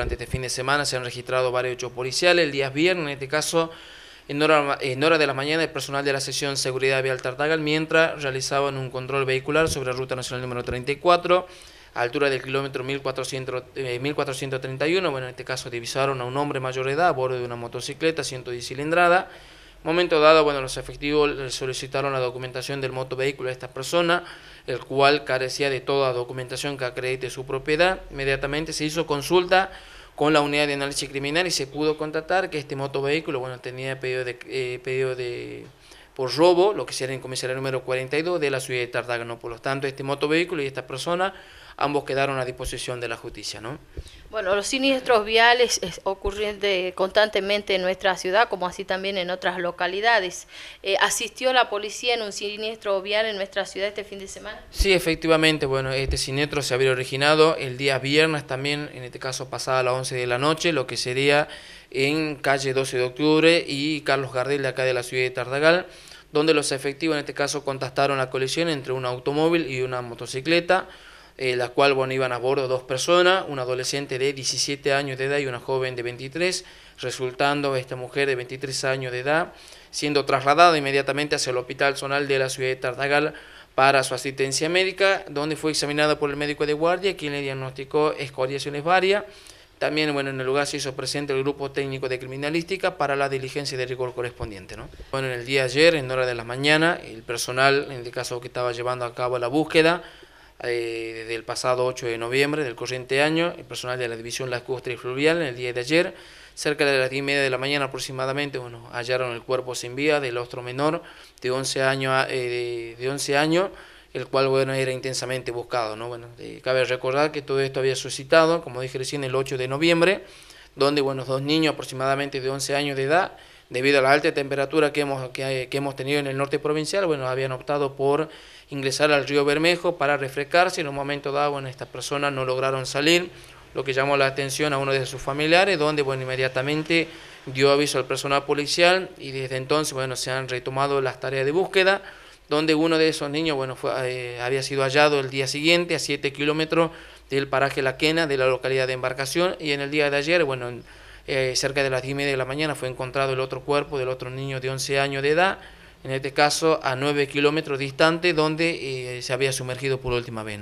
durante este fin de semana se han registrado varios hechos policiales. El día viernes, en este caso, en hora, de la mañana, el personal de la sesión Seguridad Vial Tartagal, mientras realizaban un control vehicular sobre la ruta nacional número 34, a altura del kilómetro 1400, 1431, eh, bueno, en este caso divisaron a un hombre mayor de edad a bordo de una motocicleta 110 cilindrada. Momento dado, bueno, los efectivos solicitaron la documentación del motovehículo a esta persona el cual carecía de toda documentación que acredite su propiedad. Inmediatamente se hizo consulta con la unidad de análisis criminal y se pudo contratar que este motovehículo bueno, tenía pedido de, eh, pedido de por robo, lo que sería en comisaría número 42 de la ciudad de Tardagno. Por lo tanto, este motovehículo y esta persona ambos quedaron a disposición de la justicia, ¿no? Bueno, los siniestros viales ocurren constantemente en nuestra ciudad, como así también en otras localidades. Eh, ¿Asistió la policía en un siniestro vial en nuestra ciudad este fin de semana? Sí, efectivamente. Bueno, este siniestro se había originado el día viernes también, en este caso pasada las 11 de la noche, lo que sería en calle 12 de octubre y Carlos Gardel de acá de la ciudad de Tardagal donde los efectivos en este caso contactaron la colisión entre un automóvil y una motocicleta en eh, la cual bueno, iban a bordo dos personas, una adolescente de 17 años de edad y una joven de 23, resultando esta mujer de 23 años de edad siendo trasladada inmediatamente hacia el hospital zonal de la ciudad de Tartagal para su asistencia médica, donde fue examinada por el médico de guardia, quien le diagnosticó escoriaciones varias. También, bueno, en el lugar se hizo presente el grupo técnico de criminalística para la diligencia de rigor correspondiente, ¿no? Bueno, en el día ayer, en hora de la mañana, el personal, en el caso que estaba llevando a cabo la búsqueda, eh, desde el pasado 8 de noviembre del corriente año, el personal de la División lacustre y Fluvial en el día de ayer, cerca de las 10 y media de la mañana aproximadamente, bueno, hallaron el cuerpo sin vida del otro menor de 11 años, eh, de 11 años el cual bueno, era intensamente buscado. ¿no? Bueno, cabe recordar que todo esto había suscitado, como dije recién, el 8 de noviembre, donde bueno, dos niños aproximadamente de 11 años de edad debido a la alta temperatura que hemos, que, hemos tenido en el norte provincial, bueno, habían optado por ingresar al río Bermejo para refrescarse en un momento dado, bueno, estas personas no lograron salir, lo que llamó la atención a uno de sus familiares, donde, bueno, inmediatamente dio aviso al personal policial y desde entonces, bueno, se han retomado las tareas de búsqueda, donde uno de esos niños, bueno, fue, eh, había sido hallado el día siguiente a 7 kilómetros del paraje La Quena de la localidad de Embarcación y en el día de ayer, bueno, eh, cerca de las 10 y media de la mañana fue encontrado el otro cuerpo del otro niño de 11 años de edad, en este caso a 9 kilómetros distante donde eh, se había sumergido por última vez.